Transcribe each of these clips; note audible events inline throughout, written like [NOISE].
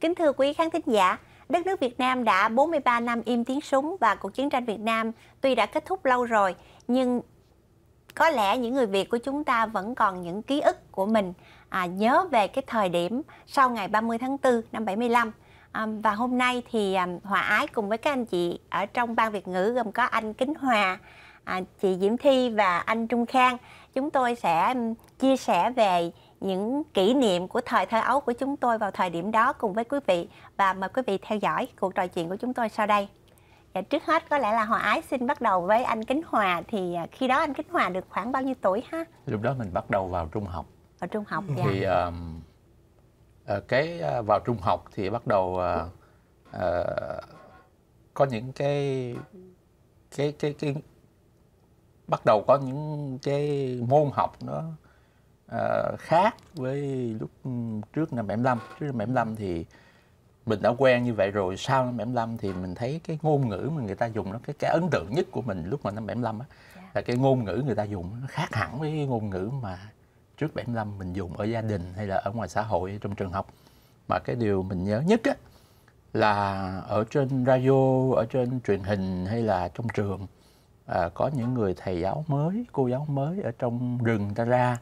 Kính thưa quý khán thính giả, đất nước Việt Nam đã 43 năm im tiếng súng và cuộc chiến tranh Việt Nam tuy đã kết thúc lâu rồi, nhưng có lẽ những người Việt của chúng ta vẫn còn những ký ức của mình à, nhớ về cái thời điểm sau ngày 30 tháng 4 năm 75. À, và hôm nay thì à, Hòa Ái cùng với các anh chị ở trong ban Việt ngữ gồm có anh Kính Hòa, à, chị Diễm Thi và anh Trung Khang, chúng tôi sẽ chia sẻ về những kỷ niệm của thời thơ ấu của chúng tôi vào thời điểm đó cùng với quý vị và mời quý vị theo dõi cuộc trò chuyện của chúng tôi sau đây. Dạ, trước hết có lẽ là Hòa Ái xin bắt đầu với anh Kính Hòa thì à, khi đó anh Kính Hòa được khoảng bao nhiêu tuổi ha? Lúc đó mình bắt đầu vào trung học. Vào trung học dạ. Thì um, ờ, cái à, vào trung học thì bắt đầu uh, uh, có những cái cái cái cái bắt đầu có những cái môn học nó Ờ, khác với lúc ừ, trước năm 75 trước năm 75 thì mình đã quen như vậy rồi sau năm 75 thì mình thấy cái ngôn ngữ mà người ta dùng nó cái cái ấn tượng nhất của mình lúc mà năm 75 á yeah. Dạ. là cái ngôn ngữ người ta dùng nó khác hẳn với cái ngôn ngữ mà trước 75 mình dùng ở gia đình hay là ở ngoài xã hội trong trường học mà cái điều mình nhớ nhất á là ở trên radio ở trên truyền hình hay là trong trường à, có những người thầy giáo mới cô giáo mới ở trong rừng ta ra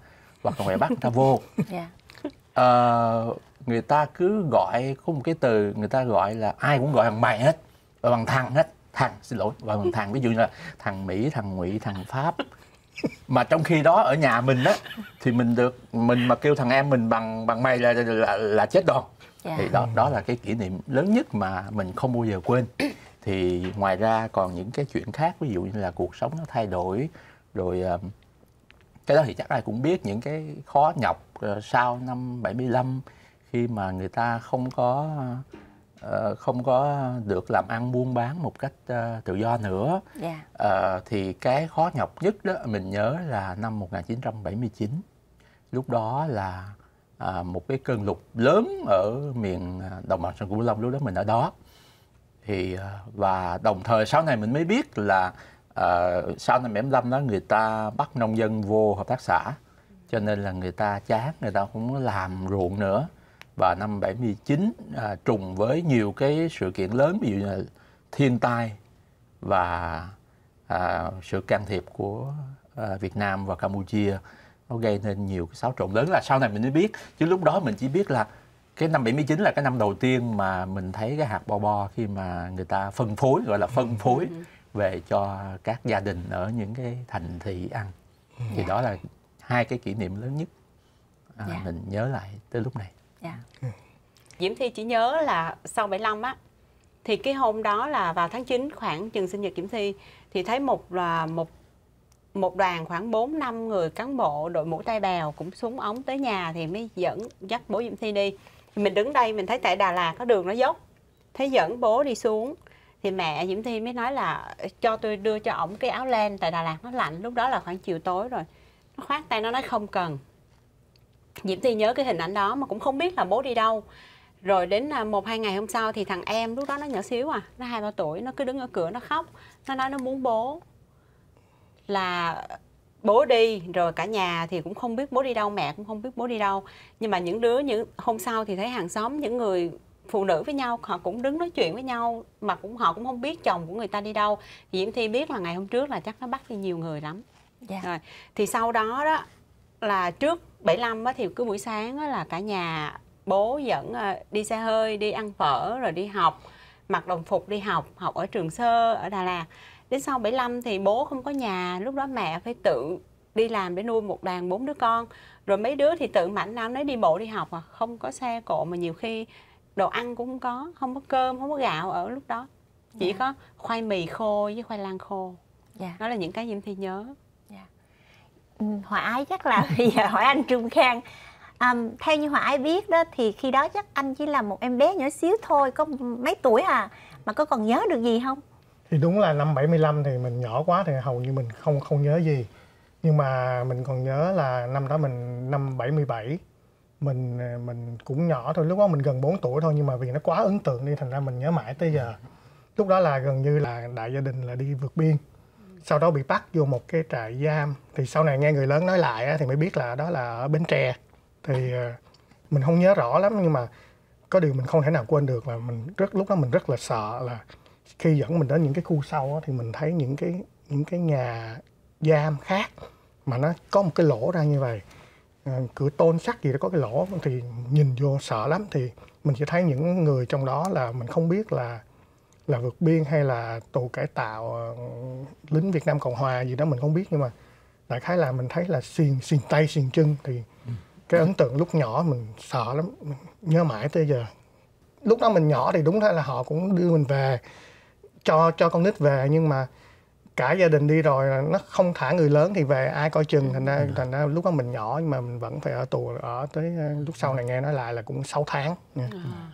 và là phải bắt người ta vô yeah. Dạ. uh, ờ, người ta cứ gọi có một cái từ người ta gọi là ai cũng gọi bằng mày hết và bằng thằng hết thằng xin lỗi và bằng thằng ví dụ như là thằng mỹ thằng ngụy thằng pháp mà trong khi đó ở nhà mình đó thì mình được mình mà kêu thằng em mình bằng bằng mày là là, là chết đòn yeah. Dạ. thì đó đó là cái kỷ niệm lớn nhất mà mình không bao giờ quên thì ngoài ra còn những cái chuyện khác ví dụ như là cuộc sống nó thay đổi rồi ờ, cái đó thì chắc ai cũng biết những cái khó nhọc ờ, sau năm 75 khi mà người ta không có ờ, không có được làm ăn buôn bán một cách ờ, tự do nữa yeah. Dạ. thì cái khó nhọc nhất đó mình nhớ là năm 1979 lúc đó là một cái cơn lụt lớn ở miền đồng bằng sông cửu long lúc đó mình ở đó thì và đồng thời sau này mình mới biết là Ờ, sau năm 75 đó người ta bắt nông dân vô hợp tác xã cho nên là người ta chán người ta không muốn làm ruộng nữa và năm 79 à, trùng với nhiều cái sự kiện lớn ví dụ như là thiên tai và à, sự can thiệp của à, Việt Nam và Campuchia nó gây nên nhiều cái xáo trộn lớn là sau này mình mới biết chứ lúc đó mình chỉ biết là cái năm 79 là cái năm đầu tiên mà mình thấy cái hạt bo bo khi mà người ta phân phối gọi là phân phối ừ, ừ, ừ về cho các gia đình ở những cái thành thị ăn thì dạ. đó là hai cái kỷ niệm lớn nhất à, dạ. mình nhớ lại tới lúc này dạ. Ừ. Diễm Thi chỉ nhớ là sau 75 á thì cái hôm đó là vào tháng 9 khoảng chừng sinh nhật Diễm Thi thì thấy một là một một đoàn khoảng 4 năm người cán bộ đội mũ tay bèo cũng xuống ống tới nhà thì mới dẫn dắt bố Diễm Thi đi. Thì mình đứng đây mình thấy tại Đà Lạt có đường nó dốc. Thấy dẫn bố đi xuống thì mẹ diễm thi mới nói là cho tôi đưa cho ổng cái áo len tại đà lạt nó lạnh lúc đó là khoảng chiều tối rồi nó khoát tay nó nói không cần diễm thi nhớ cái hình ảnh đó mà cũng không biết là bố đi đâu rồi đến à, một hai ngày hôm sau thì thằng em lúc đó nó nhỏ xíu à nó hai ba tuổi nó cứ đứng ở cửa nó khóc nó nói nó muốn bố là bố đi rồi cả nhà thì cũng không biết bố đi đâu mẹ cũng không biết bố đi đâu nhưng mà những đứa những hôm sau thì thấy hàng xóm những người phụ nữ với nhau họ cũng đứng nói chuyện với nhau mà cũng họ cũng không biết chồng của người ta đi đâu diễm thi biết là ngày hôm trước là chắc nó bắt đi nhiều người lắm yeah. Dạ. rồi thì sau đó đó là trước 75 năm thì cứ buổi sáng là cả nhà bố dẫn ờ, đi xe hơi đi ăn phở rồi đi học mặc đồng phục đi học học ở trường sơ ở Đà Lạt đến sau 75 thì bố không có nhà lúc đó mẹ phải tự đi làm để nuôi một đàn bốn đứa con rồi mấy đứa thì tự mảnh nam nói đi bộ đi học mà không có xe cộ mà nhiều khi đồ ăn cũng không có không có cơm không có gạo ở lúc đó chỉ yeah. Dạ. có khoai mì khô với khoai lang khô yeah. Dạ. đó là những cái diễm thi nhớ yeah. Dạ. Ừ, hòa ái chắc là [LAUGHS] bây giờ hỏi anh trung khang um, theo như hòa ái biết đó thì khi đó chắc anh chỉ là một em bé nhỏ xíu thôi có mấy tuổi à mà có còn nhớ được gì không thì đúng là năm 75 thì mình nhỏ quá thì hầu như mình không không nhớ gì nhưng mà mình còn nhớ là năm đó mình năm 77 mình à, mình cũng nhỏ thôi lúc đó mình gần 4 tuổi thôi nhưng mà vì nó quá ấn tượng đi thành ra mình nhớ mãi tới giờ ừ. lúc đó là gần như là đại gia đình là đi vượt biên sau đó bị bắt vô một cái trại giam thì sau này nghe người lớn nói lại thì mới biết là đó là ở bến tre thì à, mình không nhớ rõ lắm nhưng mà có điều mình không thể nào quên được là mình rất lúc đó mình rất là sợ là khi dẫn mình đến những cái khu sau thì mình thấy những cái những cái nhà giam khác mà nó có một cái lỗ ra như vậy À, cửa tôn sắt gì đó có cái lỗ thì nhìn vô sợ lắm thì mình chỉ thấy những người trong đó là mình không biết là là vượt biên hay là tù cải tạo ờ, lính Việt Nam Cộng Hòa gì đó mình không biết nhưng mà đại khái là mình thấy là xiên xiên tay xiên chân thì cái ấn tượng lúc nhỏ mình sợ lắm mình nhớ mãi tới giờ lúc đó mình nhỏ thì đúng là họ cũng đưa mình về cho cho con nít về nhưng mà cả gia đình đi rồi nó không thả người lớn thì về ai coi chừng thành ra ừ. thành ra lúc đó mình nhỏ nhưng mà mình vẫn phải ở tù ở tới ờ, lúc sau này nghe nói lại là cũng 6 tháng ừ. à.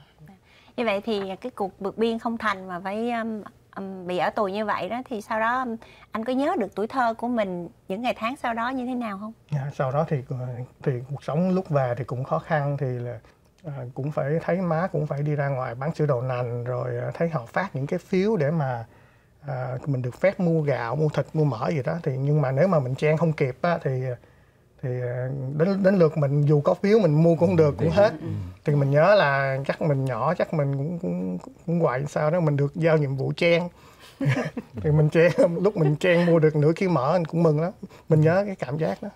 như vậy thì cái cuộc vượt biên không thành mà phải um, um, bị ở tù như vậy đó thì sau đó anh có nhớ được tuổi thơ của mình những ngày tháng sau đó như thế nào không dạ, sau đó thì ờ, thì cuộc sống lúc về thì cũng khó khăn thì là À, cũng phải thấy má cũng phải đi ra ngoài bán sữa đậu nành rồi thấy họ phát những cái phiếu để mà à, mình được phép mua gạo mua thịt mua mỡ gì đó thì nhưng mà nếu mà mình trang không kịp á, thì thì à, đến đến lượt mình dù có phiếu mình mua cũng ừ, được cũng hết ừ. thì mình nhớ là chắc mình nhỏ chắc mình cũng cũng cũng hoài sao đó mình được giao nhiệm vụ trang [LAUGHS] thì mình trang lúc mình trang mua được nửa ký mỡ anh cũng mừng lắm mình ừ. nhớ cái cảm giác đó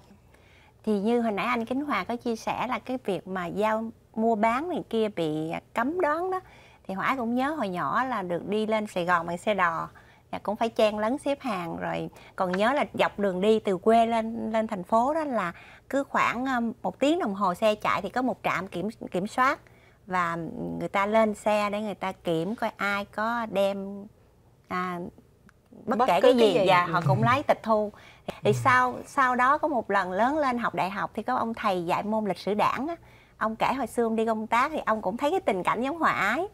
thì như hồi nãy anh kính hòa có chia sẻ là cái việc mà giao mua bán này kia bị cấm đoán đó thì hỏa cũng nhớ hồi nhỏ là được đi lên sài gòn bằng xe đò là dạ, cũng phải chen lấn xếp hàng rồi còn nhớ là dọc đường đi từ quê lên lên thành phố đó là cứ khoảng một tiếng đồng hồ xe chạy thì có một trạm kiểm kiểm soát và người ta lên xe để người ta kiểm coi ai có đem à, bất, bất kể cái gì, cái gì và dạ, họ cũng lấy tịch thu thì ừ. sau sau đó có một lần lớn lên học đại học thì có ông thầy dạy môn lịch sử đảng á, ông kể hồi xưa ông đi công tác thì ông cũng thấy cái tình cảnh giống hòa ái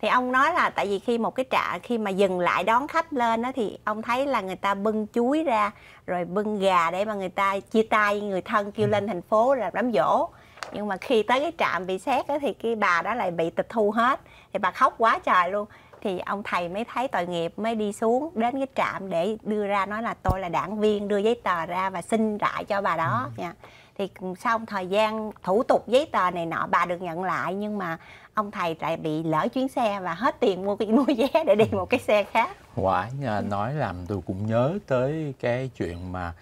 thì ông nói là tại vì khi một cái trạ khi mà dừng lại đón khách lên đó thì ông thấy là người ta bưng chuối ra rồi bưng gà để mà người ta chia tay người thân kêu ừ. lên thành phố là đám dỗ nhưng mà khi tới cái trạm bị xét đó, thì cái bà đó lại bị tịch thu hết thì bà khóc quá trời luôn thì ông thầy mới thấy tội nghiệp mới đi xuống đến cái trạm để đưa ra nói là tôi là đảng viên đưa giấy tờ ra và xin lại cho bà đó nha ừ. dạ thì sau thời gian thủ tục giấy tờ này nọ bà được nhận lại nhưng mà ông thầy lại bị lỡ chuyến xe và hết tiền mua [LAUGHS] mua vé để đi một cái xe khác quả nói làm tôi cũng nhớ tới cái chuyện mà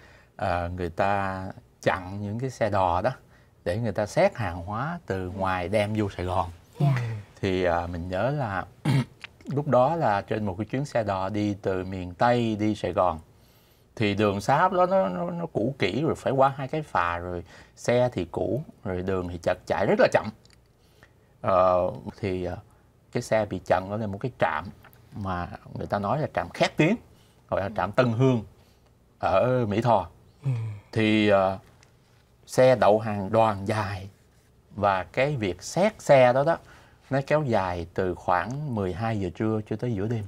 uh, người ta chặn những cái xe đò đó để người ta xét hàng hóa từ ngoài đem vô Sài Gòn yeah. Dạ. Ừ. thì uh, mình nhớ là [CLEARS THROAT] lúc đó là trên một cái chuyến xe đò đi từ miền Tây đi Sài Gòn thì đường xá đó nó, nó, nó cũ kỹ rồi phải qua hai cái phà rồi xe thì cũ rồi đường thì chật chạy rất là chậm ờ, thì ờ, cái xe bị chặn ở đây một cái trạm mà người ta nói là trạm khét tiếng gọi là trạm Tân Hương ở Mỹ Tho ừ. thì uh, xe đậu hàng đoàn dài và cái việc xét xe đó đó nó kéo dài từ khoảng 12 giờ trưa cho tới giữa đêm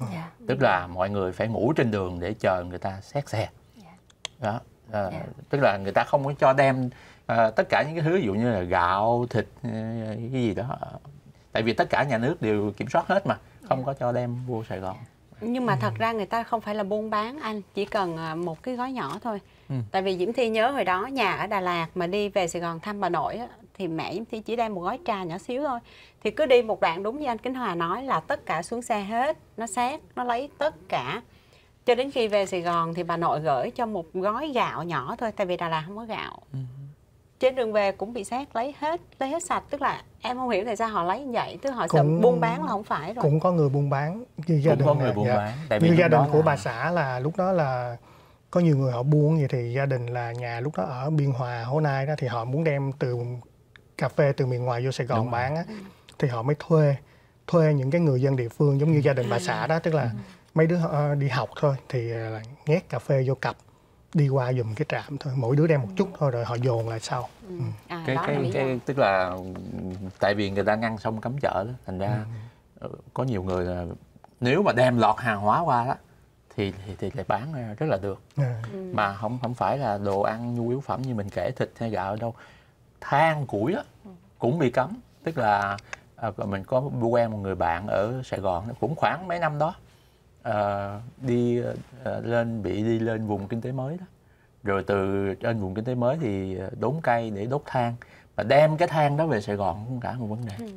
dạ. tức là mọi người phải ngủ trên đường để chờ người ta xét xe dạ. đó à, dạ. tức là người ta không có cho đem à, tất cả những cái thứ ví dụ như là gạo thịt ờ, cái gì đó tại vì tất cả nhà nước đều kiểm soát hết mà không có cho đem vô sài gòn dạ nhưng mà ừ. thật ra người ta không phải là buôn bán anh chỉ cần à, một cái gói nhỏ thôi ừ. tại vì diễm thi nhớ hồi đó nhà ở đà lạt mà đi về sài gòn thăm bà nội thì mẹ diễm thi chỉ đem một gói trà nhỏ xíu thôi thì cứ đi một đoạn đúng như anh kính hòa nói là tất cả xuống xe hết nó xét nó lấy tất cả cho đến khi về sài gòn thì bà nội gửi cho một gói gạo nhỏ thôi tại vì đà lạt không có gạo ừ trên đường về cũng bị xét lấy hết lấy hết sạch tức là em không hiểu tại sao họ lấy như vậy tức họ cũng, sợ buôn bán là không phải rồi cũng có người buôn bán như gia cũng đình có người buôn dạ. bán tại vì gia đình của là... bà xã là lúc đó là có nhiều người họ buôn vậy thì gia đình là nhà lúc đó ở biên hòa hố nai đó thì họ muốn đem từ cà phê từ miền ngoài vô sài gòn Đúng bán á thì họ mới thuê thuê những cái người dân địa phương giống như gia đình bà xã đó tức là ừ. mấy đứa đi học thôi thì ờ, nhét cà phê vô cặp đi qua dùm cái trạm thôi mỗi đứa đem một chút thôi rồi họ dồn lại sau ừ. ừ. à, cái, cái, cái tức là tại vì người ta ngăn sông cấm chợ đó thành ra ừ. Ờ, có nhiều người là nếu mà đem lọt hàng hóa qua đó thì thì, thì lại bán rất là được ừ. ừ. mà không không phải là đồ ăn nhu yếu phẩm như mình kể thịt hay gạo đâu than củi đó ừ. cũng bị cấm tức là à, mình có quen một người bạn ở Sài Gòn cũng khoảng mấy năm đó uh, đi uh, lên bị đi lên vùng kinh tế mới đó rồi từ trên vùng kinh tế mới thì ờ, đốn cây để đốt than và đem cái than đó về Sài Gòn cũng cả một vấn đề. Ừ.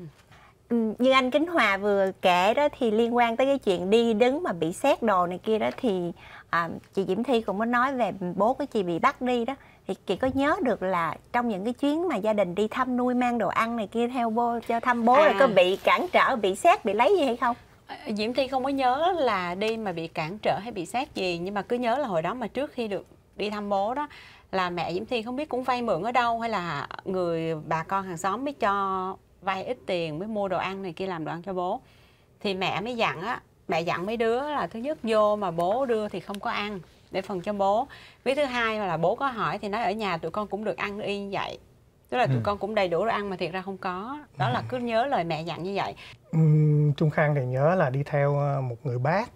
ừ. như anh Kính Hòa vừa kể đó thì liên quan tới cái chuyện đi đứng mà bị xét đồ này kia đó thì à, chị Diễm Thi cũng có nói về bố của chị bị bắt đi đó thì chị có nhớ được là trong những cái chuyến mà gia đình đi thăm nuôi mang đồ ăn này kia theo bố cho thăm bố à. rồi có bị cản trở bị xét bị lấy gì hay không? Ờ, Diễm Thi không có nhớ là đi mà bị cản trở hay bị xét gì nhưng mà cứ nhớ là hồi đó mà trước khi được đi thăm bố đó là mẹ Diễm Thi không biết cũng vay mượn ở đâu hay là người bà con hàng xóm mới cho vay ít tiền mới mua đồ ăn này kia làm đồ ăn cho bố thì mẹ mới dặn á mẹ dặn mấy đứa là thứ nhất vô mà bố đưa thì không có ăn để phần cho bố với thứ hai là bố có hỏi thì nói ở nhà tụi con cũng được ăn y như vậy tức là tụi ừ. con cũng đầy đủ đồ ăn mà thiệt ra không có đó ừ. là cứ nhớ lời mẹ dặn như vậy ừ, trung khang thì nhớ là đi theo ờ, một người bác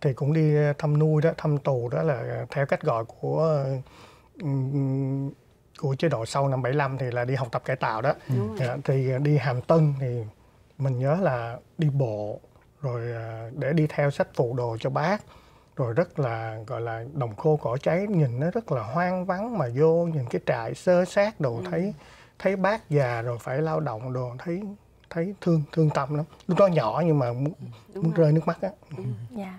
thì cũng đi thăm nuôi đó thăm tù đó là theo cách gọi của ờ, ừ, của chế độ sau năm 75 thì là đi học tập cải tạo đó ừ. thì đi hàm tân thì mình nhớ là đi bộ rồi ờ, để đi theo sách phụ đồ cho bác rồi rất là gọi là đồng khô cỏ cháy nhìn nó rất là hoang vắng mà vô nhìn cái trại sơ sát đồ ừ. thấy thấy bác già rồi phải lao động đồ thấy thấy thương thương tâm lắm lúc đó nhỏ nhưng mà muốn, ừ, muốn rơi nước mắt á ừ, dạ,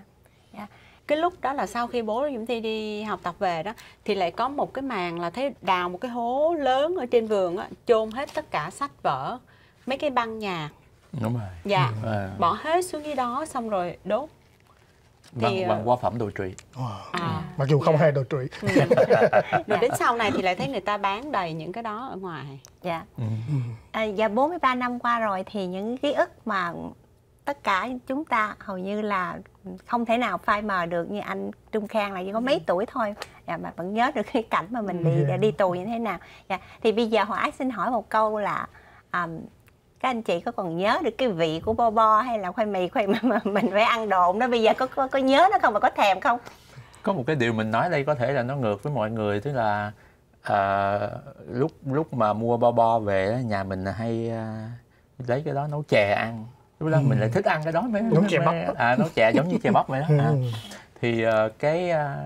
dạ. cái lúc đó là sau khi bố Diễm Thi đi học tập về đó thì lại có một cái màn là thấy đào một cái hố lớn ở trên vườn á chôn hết tất cả sách vở mấy cái băng nhạc đúng rồi dạ à. bỏ hết xuống dưới đó xong rồi đốt thì vâng, vâng ờ, qua phẩm đồ trụy à. Ừ. mặc dù không yeah. hay đồ trụy ừ. rồi đến sau này thì lại thấy người ta bán đầy những cái đó ở ngoài dạ ừ. à, dạ 43 năm qua rồi thì những ký ức mà tất cả chúng ta hầu như là không thể nào phai mờ được như anh Trung Khang là chỉ có mấy ừ. tuổi thôi dạ, mà vẫn nhớ được cái cảnh mà mình bị yeah. đi tù như thế nào dạ. thì bây giờ Hòa Ái xin hỏi một câu là um, các anh chị có còn nhớ được cái vị của bo bo hay là khoai mì khoai mà, [LAUGHS] mình phải ăn độn đó bây giờ có, có có nhớ nó không và có thèm không có một cái điều mình nói đây có thể là nó ngược với mọi người tức là à, lúc lúc mà mua bo bo về nhà mình hay à, lấy cái đó nấu chè ăn lúc đó ừ. mình lại ừ. thích ăn cái đó mới nấu chè bắp à nấu chè giống như chè bắp vậy đó à. Ừ. thì à, cái à,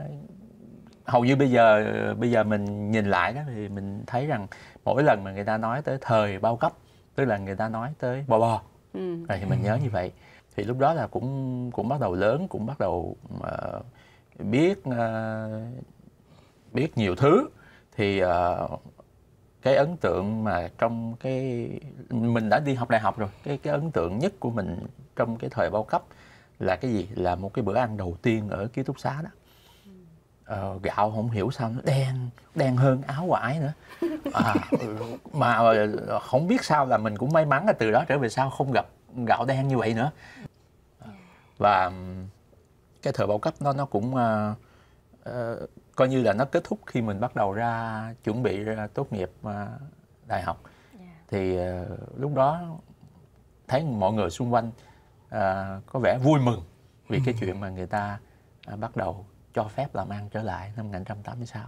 hầu như bây giờ bây giờ mình nhìn lại đó thì mình thấy rằng mỗi lần mà người ta nói tới thời bao cấp tức là người ta nói tới bò bò ừ. rồi à, thì mình nhớ như vậy thì lúc đó là cũng cũng bắt đầu lớn cũng bắt đầu uh, biết uh, biết nhiều thứ thì uh, cái ấn tượng mà trong cái mình đã đi học đại học rồi cái cái ấn tượng nhất của mình trong cái thời bao cấp là cái gì là một cái bữa ăn đầu tiên ở ký túc xá đó ờ, gạo không hiểu sao nó đen đen hơn áo của nữa à, mà ờ, không biết sao là mình cũng may mắn là từ đó trở về sau không gặp gạo đen như vậy nữa và cái thời bao cấp nó nó cũng uh, uh, coi như là nó kết thúc khi mình bắt đầu ra chuẩn bị ra tốt nghiệp uh, đại học thì uh, lúc đó thấy mọi người xung quanh uh, có vẻ vui mừng vì cái ừ. chuyện mà người ta uh, bắt đầu cho phép làm ăn trở lại năm 1986.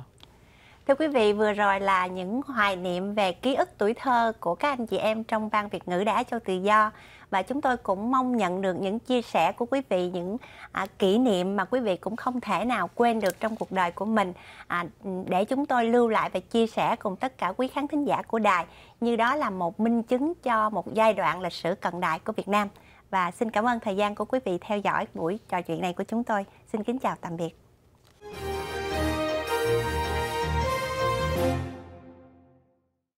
Thưa quý vị, vừa rồi là những hoài niệm về ký ức tuổi thơ của các anh chị em trong ban Việt ngữ đã cho tự do và chúng tôi cũng mong nhận được những chia sẻ của quý vị những à, kỷ niệm mà quý vị cũng không thể nào quên được trong cuộc đời của mình à, để chúng tôi lưu lại và chia sẻ cùng tất cả quý khán thính giả của đài như đó là một minh chứng cho một giai đoạn lịch sử cận đại của Việt Nam và xin cảm ơn thời gian của quý vị theo dõi buổi trò chuyện này của chúng tôi xin kính chào tạm biệt